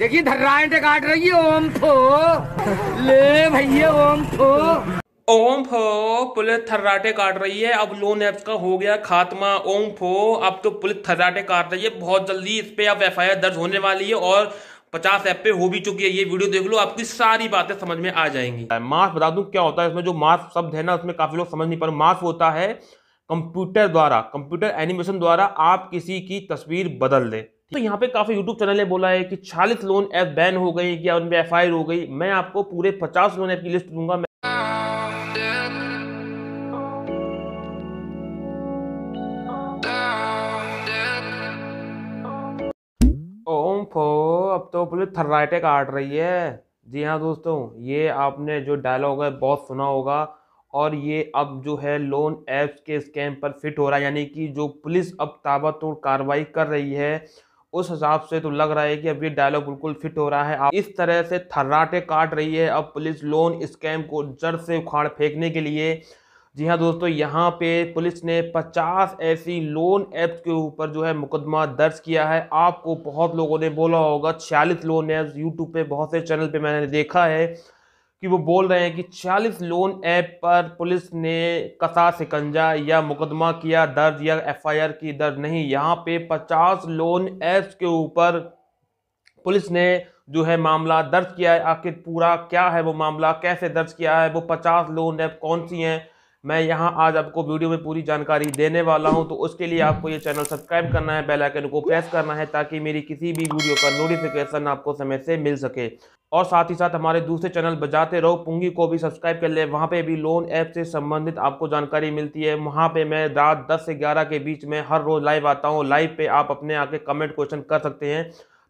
देखिए धर्राइटे काट रही है ओम फो ले भैया ओम फो ओम फो पुलिस थर्राटे काट रही है अब लोन ऐप्स का हो गया खात्मा ओम फो अब तो पुलिस थर्राटे काट रही है बहुत जल्दी इस पे अब एफ दर्ज होने वाली है और पचास ऐप पे हो भी चुकी है ये वीडियो देख लो आपकी सारी बातें समझ में आ जाएंगी मास्क बता दू क्या होता है इसमें जो मास्क शब्द है ना उसमें काफी लोग समझ नहीं पा रहे होता है कंप्यूटर द्वारा कंप्यूटर एनिमेशन द्वारा आप किसी की तस्वीर बदल दें तो यहाँ पे काफ़ी यूट्यूब चैनल ने बोला है कि 40 लोन ऐप बैन हो गए या उनमें एफ हो गई मैं आपको पूरे 50 लोन ऐप की लिस्ट दूंगा मैं ओम फो अब तो पुलिस थर्राइटे काट रही है जी हाँ दोस्तों ये आपने जो डायलॉग है बहुत सुना होगा और ये अब जो है लोन ऐप्स के स्कैम पर फिट हो रहा है यानी कि जो पुलिस अब ताबातोड़ कार्रवाई कर रही है उस हिसाब से तो लग रहा है कि अब ये डायलॉग बिल्कुल फिट हो रहा है आप इस तरह से थर्राटे काट रही है अब पुलिस लोन स्कैम को जड़ से उखाड़ फेंकने के लिए जी हाँ दोस्तों यहाँ पे पुलिस ने 50 ऐसी लोन ऐप्स के ऊपर जो है मुकदमा दर्ज किया है आपको बहुत लोगों ने बोला होगा छियालीस लोन ऐप्स यूट्यूब पे बहुत से चैनल पे मैंने देखा है कि वो बोल रहे हैं कि 40 लोन ऐप पर पुलिस ने कसा सिकंजा या मुकदमा किया दर्ज या एफआईआर की दर्ज नहीं यहाँ पे 50 लोन ऐप्स के ऊपर पुलिस ने जो है मामला दर्ज किया है आखिर पूरा क्या है वो मामला कैसे दर्ज किया है वो 50 लोन ऐप कौन सी हैं मैं यहाँ आज आपको वीडियो में पूरी जानकारी देने वाला हूँ तो उसके लिए आपको ये चैनल सब्सक्राइब करना है बेलाइकन को प्रेस करना है ताकि मेरी किसी भी वीडियो का नोटिफिकेशन आपको समय से मिल सके और साथ ही साथ हमारे दूसरे चैनल बजाते रहो पुंगी को भी सब्सक्राइब कर ले वहाँ पे भी लोन ऐप से संबंधित आपको जानकारी मिलती है वहाँ पे मैं रात 10 से 11 के बीच में हर रोज़ लाइव आता हूँ लाइव पे आप अपने आके कमेंट क्वेश्चन कर सकते हैं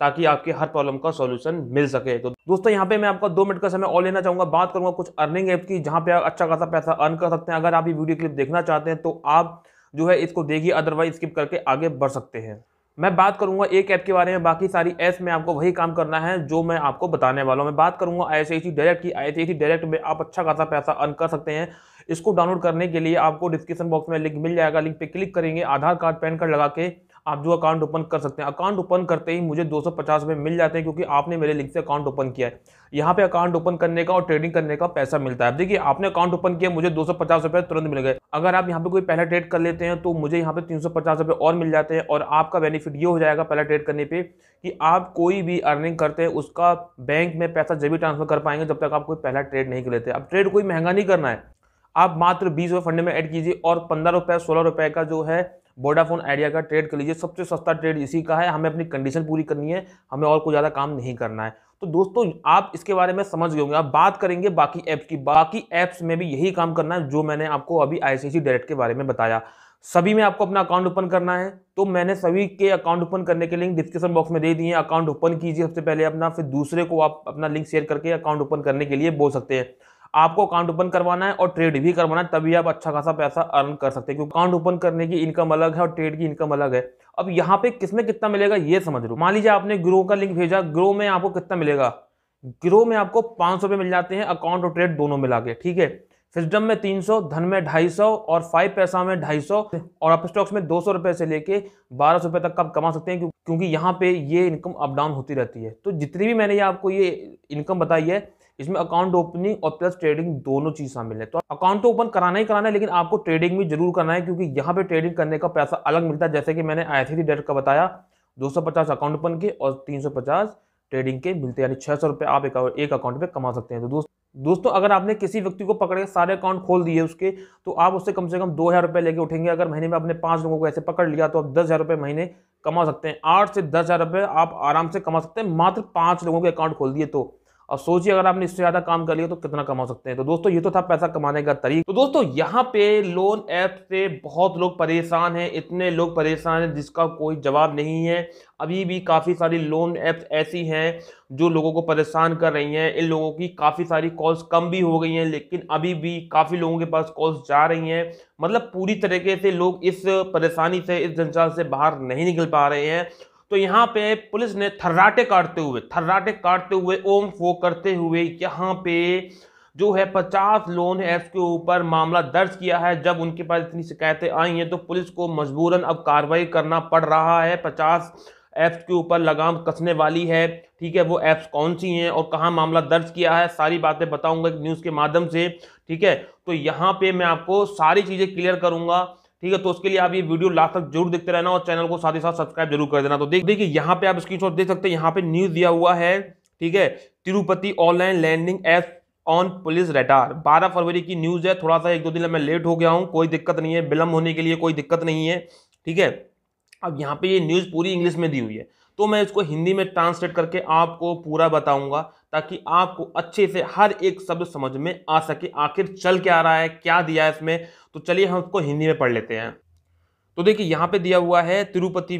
ताकि आपके हर प्रॉब्लम का सॉल्यूशन मिल सके तो दोस्तों यहाँ पे मैं आपका दो मिनट का समय और लेना चाहूँगा बात करूँगा कुछ अर्निंग ऐप की जहाँ पर आप अच्छा खासा पैसा अर्न कर सकते हैं अगर आप ये वीडियो क्लिप देखना चाहते हैं तो आप जो है इसको देखिए अदरवाइज स्किप करके आगे बढ़ सकते हैं मैं बात करूंगा एक ऐप के बारे में बाकी सारी ऐप्स में आपको वही काम करना है जो मैं आपको बताने वाला हूं मैं बात करूंगा आई डायरेक्ट की आई डायरेक्ट में आप अच्छा खासा पैसा अर्न कर सकते हैं इसको डाउनलोड करने के लिए आपको डिस्क्रिप्शन बॉक्स में लिंक मिल जाएगा लिंक पे क्लिक करेंगे आधार कार्ड पैन कार्ड लगा के आप जो अकाउंट ओपन कर सकते हैं अकाउंट ओपन करते ही मुझे दो सौ मिल जाते हैं क्योंकि आपने मेरे लिंक से अकाउंट ओपन किया है यहाँ पे अकाउंट ओपन करने का और ट्रेडिंग करने का पैसा मिलता है देखिए आपने अकाउंट ओपन किया मुझे दो सौ तुरंत मिल गए अगर आप यहाँ पे कोई पहला ट्रेड कर लेते हैं तो मुझे यहाँ पे तीन सौ और मिल जाते हैं और आपका बेनिफिट ये हो जाएगा पहला ट्रेड करने पर कि आप कोई भी अर्निंग करते हैं उसका बैंक में पैसा जब भी ट्रांसफर कर पाएंगे जब तक आप कोई पहला ट्रेड नहीं कर लेते अब ट्रेड कोई महंगा नहीं करना है आप मात्र बीस रुपये फंडे में ऐड कीजिए और पंद्रह रुपये सोलह रुपये का जो है वोडाफोन आइडिया का ट्रेड कर लीजिए सबसे सस्ता ट्रेड इसी का है हमें अपनी कंडीशन पूरी करनी है हमें और कोई ज़्यादा काम नहीं करना है तो दोस्तों आप इसके बारे में समझ गए होंगे आप बात करेंगे बाकी ऐप्स की बाकी ऐप्स में भी यही काम करना है जो मैंने आपको अभी आई डायरेक्ट के बारे में बताया सभी में आपको अपना अकाउंट ओपन करना है तो मैंने सभी के अकाउंट ओपन करने के लिंक डिस्क्रिप्शन बॉक्स में दे दिए अकाउंट ओपन कीजिए सबसे पहले अपना फिर दूसरे को आप अपना लिंक शेयर करके अकाउंट ओपन करने के लिए बोल सकते हैं आपको अकाउंट ओपन करवाना है और ट्रेड भी करवाना है तभी आप अच्छा खासा पैसा अर्न कर सकते हैं क्योंकि अकाउंट ओपन करने की इनकम अलग है और ट्रेड की इनकम अलग है अब यहाँ पे किसमें कितना मिलेगा ये समझ लो मान लीजिए आपने ग्रो का लिंक भेजा ग्रो में आपको कितना मिलेगा ग्रो में आपको पाँच सौ मिल जाते हैं अकाउंट और ट्रेड दोनों मिला के ठीक है सिस्टम में 300, धन में 250 और फाइव पैसा में 250 और अप स्टॉक्स में दो सौ से लेके बारह सौ तक आप कमा सकते हैं क्योंकि यहाँ पे ये इनकम अप डाउन होती रहती है तो जितनी भी मैंने ये आपको ये इनकम बताई है इसमें अकाउंट ओपनिंग और प्लस ट्रेडिंग दोनों चीज शामिल है तो अकाउंट तो ओपन कराना ही कराना है लेकिन आपको ट्रेडिंग भी जरूर करना है क्योंकि यहाँ पे ट्रेडिंग करने का पैसा अलग मिलता है जैसे कि मैंने आई थी डेट का बताया 250 अकाउंट ओपन के और 350 ट्रेडिंग के मिलते हैं यानी छह सौ रुपये आप एक अकाउंट पे कमा सकते हैं तो दोस्त दोस्तों अगर आपने किसी व्यक्ति को पकड़ के सारे अकाउंट खोल दिए उसके तो आप उससे कम से कम दो हज़ार रुपये लेके उठेंगे अगर महीने में आपने पाँच लोगों को ऐसे पकड़ लिया तो आप दस हज़ार रुपये महीने कमा सकते हैं आठ से दस हज़ार रुपये आप आराम से कमा सकते हैं मात्र पाँच लोगों के अकाउंट खोल दिए तो और सोचिए अगर आपने इससे ज़्यादा काम कर लिया तो कितना कमा सकते हैं तो दोस्तों ये तो था पैसा कमाने का तरीका तो दोस्तों यहाँ पे लोन ऐप से बहुत लोग परेशान हैं इतने लोग परेशान हैं जिसका कोई जवाब नहीं है अभी भी काफ़ी सारी लोन ऐप्स ऐसी हैं जो लोगों को परेशान कर रही हैं इन लोगों की काफ़ी सारी कॉल्स कम भी हो गई हैं लेकिन अभी भी काफ़ी लोगों के पास कॉल्स जा रही हैं मतलब पूरी तरीके से लोग इस परेशानी से इस जंजाल से बाहर नहीं निकल पा रहे हैं तो यहाँ पे पुलिस ने थर्राटे काटते हुए थर्राटे काटते हुए ओम फो करते हुए यहाँ पे जो है पचास लोन ऐप्स के ऊपर मामला दर्ज किया है जब उनके पास इतनी शिकायतें आई हैं तो पुलिस को मजबूरन अब कार्रवाई करना पड़ रहा है पचास एप्स के ऊपर लगाम कसने वाली है ठीक है वो ऐप्स कौन सी हैं और कहाँ मामला दर्ज किया है सारी बातें बताऊंगा न्यूज़ के माध्यम से ठीक है तो यहाँ पे मैं आपको सारी चीज़ें क्लियर करूँगा ठीक है तो उसके लिए आप ये वीडियो लास्ट तक जरूर देखते रहना और चैनल को साथ ही साथ सब्सक्राइब जरूर कर देना तो देखिए यहाँ पे आप स्क्रीनशॉट देख सकते हैं यहाँ पे न्यूज दिया हुआ है ठीक है Tirupati online lending app on police radar 12 फरवरी की न्यूज़ है थोड़ा सा एक दो दिन मैं लेट हो गया हूँ कोई दिक्कत नहीं है विलंब होने के लिए कोई दिक्कत नहीं है ठीक है अब यहाँ पे ये न्यूज़ पूरी इंग्लिश में दी हुई है तो मैं इसको हिंदी में ट्रांसलेट करके आपको पूरा बताऊंगा ताकि आपको अच्छे से हर एक शब्द समझ में आ सके आखिर चल क्या आ रहा है क्या दिया है इसमें तो चलिए हम उसको हिंदी में पढ़ लेते हैं तो देखिए यहाँ पे दिया हुआ है तिरुपति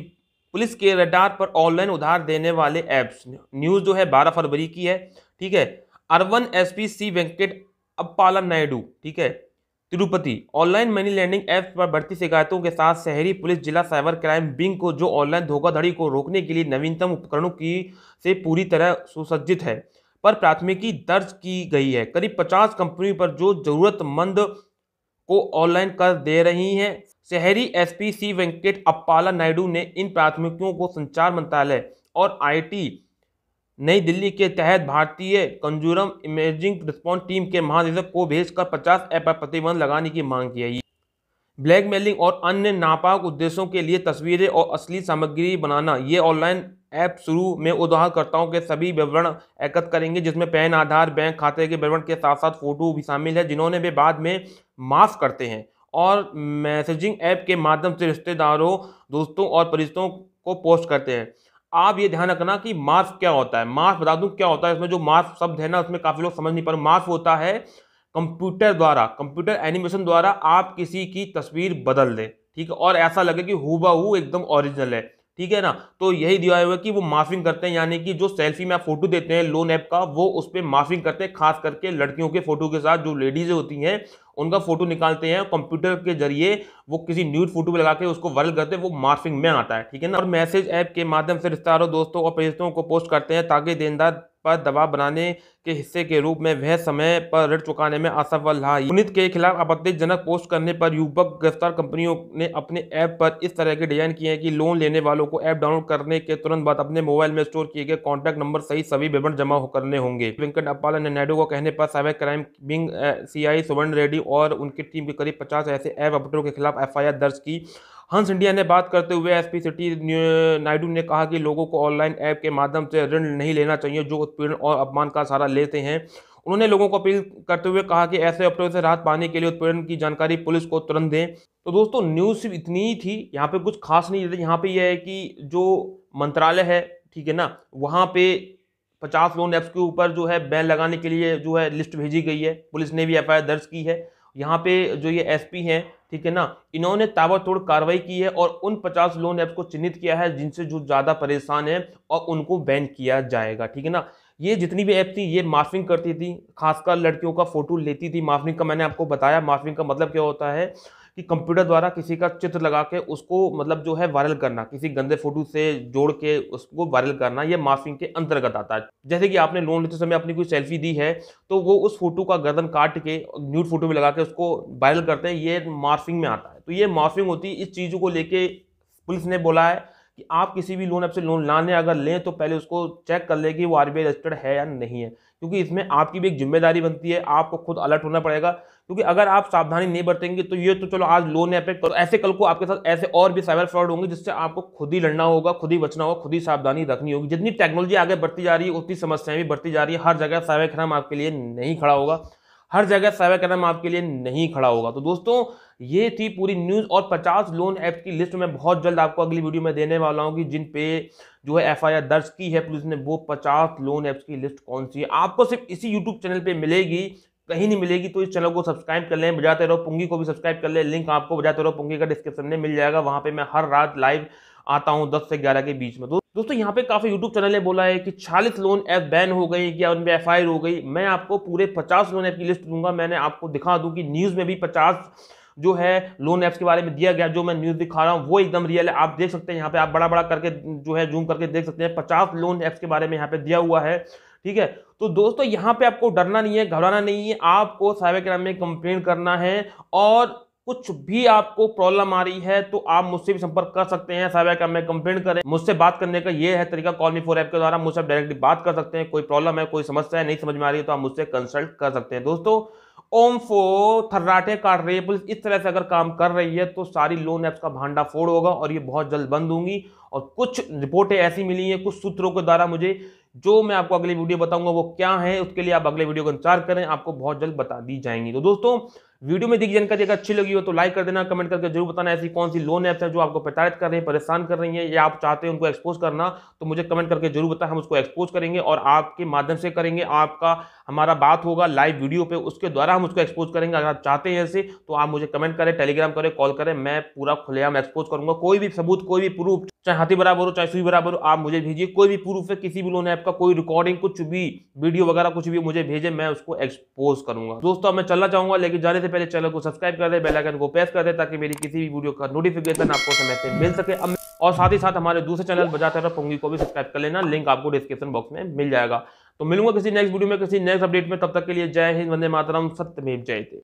पुलिस के रडार पर ऑनलाइन उधार देने वाले ऐप्स न्यूज़ जो है बारह फरवरी की है ठीक है urban SP C Venkat Appala Naidu ठीक है Tirupati online money lending app पर बढ़ती शिकायतों के साथ शहरी पुलिस जिला साइबर क्राइम विंग को जो ऑनलाइन धोखाधड़ी को रोकने के लिए नवीनतम उपकरणों की से पूरी तरह सुसज्जित है पर प्राथमिकी दर्ज की गई है करीब पचास कंपनी पर जो जरूरतमंद को ऑनलाइन कर दे रही हैं शहरी एसपी सी वेंकट अप्पाला नायडू ने इन प्राथमिकियों को संचार मंत्रालय और आईटी नई दिल्ली के तहत भारतीय कंजूरम इमेजिंग रिस्पॉन्स टीम के महानिदेशक को भेजकर 50 ऐप पर प्रतिबंध लगाने की मांग की है ब्लैकमेलिंग और अन्य नापाक उद्देश्यों के लिए तस्वीरें और असली सामग्री बनाना ये ऑनलाइन ऐप शुरू में उधारकर्ताओं के सभी विवरण एकत्र करेंगे जिसमें पैन आधार बैंक खाते के विवरण के साथ साथ फोटो भी शामिल है जिन्होंने वे बाद में माफ़ करते हैं और मैसेजिंग ऐप के माध्यम से रिश्तेदारों दोस्तों और परिस्तों को पोस्ट करते हैं आप ये ध्यान रखना कि माफ क्या होता है माफ बता दूँ क्या होता है इसमें जो माफ शब्द है ना उसमें काफ़ी लोग समझ नहीं पा माफ होता है कंप्यूटर द्वारा कंप्यूटर एनिमेशन द्वारा आप किसी की तस्वीर बदल दें ठीक है और ऐसा लगे कि हुबा हु एकदम ओरिजिनल है ठीक है ना तो यही दिया हुआ है कि वो माफिंग करते हैं यानी कि जो सेल्फी में आप फोटो देते हैं लोन ऐप का वो उस पर माफिंग करते हैं खास करके लड़कियों के फोटो के साथ जो लेडीज़ें होती हैं उनका फोटो निकालते हैं कंप्यूटर के जरिए वो किसी न्यूड फोटो पर लगा के उसको वायरल करते हैं वो माफिंग में आता है ठीक है ना और मैसेज ऐप के माध्यम से रिश्तेदारों दोस्तों और परिश्तों को पोस्ट करते हैं ताकि देनदार पर दबाव बनाने के हिस्से के रूप में वह समय पर ऋण चुकाने में असफल रहा पुनित के खिलाफ आपत्तिजनक पोस्ट करने पर युवक गिरफ्तार कंपनियों ने अपने ऐप पर इस तरह के डिजाइन किए हैं कि लोन लेने वालों को ऐप डाउनलोड करने के तुरंत बाद अपने मोबाइल में स्टोर किए गए कॉन्टैक्ट नंबर सहित सभी विवरण जमा करने होंगे वेंकट अपाला ने नायडू को कहने पर cyber crime wing C I Reddy और उनकी टीम के करीब पचास ऐसे ऐप अपडेटों के खिलाफ एफ दर्ज की हंस इंडिया ने बात करते हुए एसपी सिटी नायडू ने कहा कि लोगों को ऑनलाइन ऐप के माध्यम से ऋण नहीं लेना चाहिए जो उत्पीड़न और अपमान का सहारा लेते हैं उन्होंने लोगों को अपील करते हुए कहा कि ऐसे अपराधों से राहत पाने के लिए उत्पीड़न की जानकारी पुलिस को तुरंत दें तो दोस्तों न्यूज़ सिर्फ इतनी ही थी यहाँ पे कुछ खास नहीं यहाँ पे यह है कि जो मंत्रालय है ठीक है ना वहाँ पे पचास लोन ऐप्स के ऊपर जो है बैन लगाने के लिए जो है लिस्ट भेजी गई है पुलिस ने भी एफ दर्ज की है यहाँ पे जो ये एसपी हैं ठीक है ना इन्होंने ताबड़तोड़ कार्रवाई की है और उन 50 लोन ऐप्स को चिन्हित किया है जिनसे जो ज़्यादा परेशान है और उनको बैन किया जाएगा ठीक है ना ये जितनी भी ऐप थी ये माफिंग करती थी खासकर लड़कियों का फोटो लेती थी माफिंग का मैंने आपको बताया माफिंग का मतलब क्या होता है कि कंप्यूटर द्वारा किसी का चित्र लगा के उसको मतलब जो है वायरल करना किसी गंदे फोटो से जोड़ के उसको वायरल करना यह माफिंग के अंतर्गत आता है जैसे कि आपने लोन लेते समय अपनी कोई सेल्फी दी है तो वो उस फोटो का गर्दन काट के न्यूड फोटो में लगा के उसको वायरल करते हैं ये मार्फिंग में आता है तो ये मार्फिंग होती है इस चीज़ों को लेके पुलिस ने बोला है कि आप किसी भी लोन ऐप से लोन लाने अगर लें तो पहले उसको चेक कर लें कि वो आर रजिस्टर्ड है या नहीं है क्योंकि इसमें आपकी भी एक जिम्मेदारी बनती है आपको खुद अलर्ट होना पड़ेगा क्योंकि अगर आप सावधानी नहीं बरतेंगे तो ये तो चलो आज लोन एपेक्ट और ऐसे कल को आपके साथ ऐसे और भी साइबर फ्रॉड होंगे जिससे आपको खुद ही लड़ना होगा खुद ही बचना होगा खुद ही सावधानी रखनी होगी जितनी टेक्नोलॉजी आगे बढ़ती जा रही है उतनी समस्याएं भी बढ़ती जा रही है हर जगह साइबर क्राइम आपके लिए नहीं खड़ा होगा हर जगह साइबर क्राइम आपके लिए नहीं खड़ा होगा तो दोस्तों ये थी पूरी न्यूज़ और 50 लोन ऐप की लिस्ट मैं बहुत जल्द आपको अगली वीडियो में देने वाला हूँ कि जिन पे जो है एफआईआर दर्ज की है पुलिस ने वो 50 लोन ऐप्स की लिस्ट कौन सी है आपको सिर्फ इसी यूट्यूब चैनल पे मिलेगी कहीं नहीं मिलेगी तो इस चैनल को सब्सक्राइब कर लें बजाते रहो पुंगी को भी सब्सक्राइब कर लें लिंक आपको बजाते रहो पुंगी का डिस्क्रिप्शन में मिल जाएगा वहाँ पे मैं हर रात लाइव आता हूँ दस से ग्यारह के बीच में तो दोस्तों यहाँ पे काफ़ी यूट्यूब चैनल ने बोला है कि 40 लोन ऐप बैन हो गई या उनमें एफ हो गई मैं आपको पूरे पचास लोन ऐप की लिस्ट दूंगा मैंने आपको दिखा दूँ कि न्यूज़ में भी पचास जो है लोन ऐप्स के बारे में दिया गया जो मैं न्यूज़ दिखा रहा हूँ वो एकदम रियल है आप देख सकते हैं यहाँ पे आप बड़ा बड़ा करके जो है जूम करके देख सकते हैं पचास लोन ऐप्स के बारे में यहाँ पे दिया हुआ है ठीक है तो दोस्तों यहां पे आपको डरना नहीं है घबराना नहीं है आपको साइबर क्राइम में कंप्लेन करना है और कुछ भी आपको प्रॉब्लम आ रही है तो आप मुझसे भी संपर्क कर सकते हैं साइबर क्राइम में कंप्लेन करें मुझसे बात करने का ये है तरीका कॉल मी फोर ऐप के द्वारा मुझसे डायरेक्टली बात कर सकते हैं कोई प्रॉब्लम है कोई समस्या है नहीं समझ में आ रही है तो आप मुझसे कंसल्ट कर सकते हैं दोस्तों ओम फो थर्राटे काट रही है पुलिस इस तरह से अगर काम कर रही है तो सारी लोन ऐप्स का भांडा फोड़ होगा और ये बहुत जल्द बंद होंगी और कुछ रिपोर्टें ऐसी मिली हैं कुछ सूत्रों के द्वारा मुझे जो मैं आपको अगली वीडियो बताऊंगा वो क्या है उसके लिए आप अगले वीडियो का इंतजार करें आपको बहुत जल्द बता दी जाएंगी तो दोस्तों वीडियो में दी जानकारी अगर अच्छी लगी हो तो लाइक कर देना कमेंट करके जरूर बताना ऐसी कौन सी लोन ऐप्स हैं जो आपको प्रताड़ित कर रही है परेशान कर रही है या आप चाहते हैं उनको एक्सपोज करना तो मुझे कमेंट करके जरूर बताएं हम उसको एक्सपोज करेंगे और आपके माध्यम से करेंगे आपका हमारा बात होगा लाइव वीडियो पे उसके द्वारा हम उसको एक्सपोज करेंगे अगर आप चाहते हैं ऐसे तो आप मुझे कमेंट करें टेलीग्राम करें कॉल करें मैं पूरा खुलेआम एक्सपोज करूंगा कोई भी सबूत कोई भी प्रूफ चाहे हाथी बराबर हो चाहे सुई बराबर हो आप मुझे भेजिए कोई भी प्रूफ है किसी भी लोन ऐप का कोई रिकॉर्डिंग कुछ भी वीडियो वगैरह कुछ भी मुझे भेजे मैं उसको एक्सपोज करूंगा दोस्तों मैं चलना चाहूंगा लेकिन जाने से पहले चैनल को सब्सक्राइब कर दे बेलाइकन को प्रेस कर दे ताकि मेरी किसी भी वीडियो का नोटिफिकेशन आपको समय से मिल सके और साथ ही साथ हमारे दूसरे चैनल बजाते रहो पोंगी को भी सब्सक्राइब कर लेना लिंक आपको डिस्क्रिप्शन बॉक्स में मिल जाएगा तो मिलूंगा किसी नेक्स्ट वीडियो में किसी नेक्स्ट अपडेट में तब तक के लिए जय हिंद वंदे मातरम सत्यमेव थे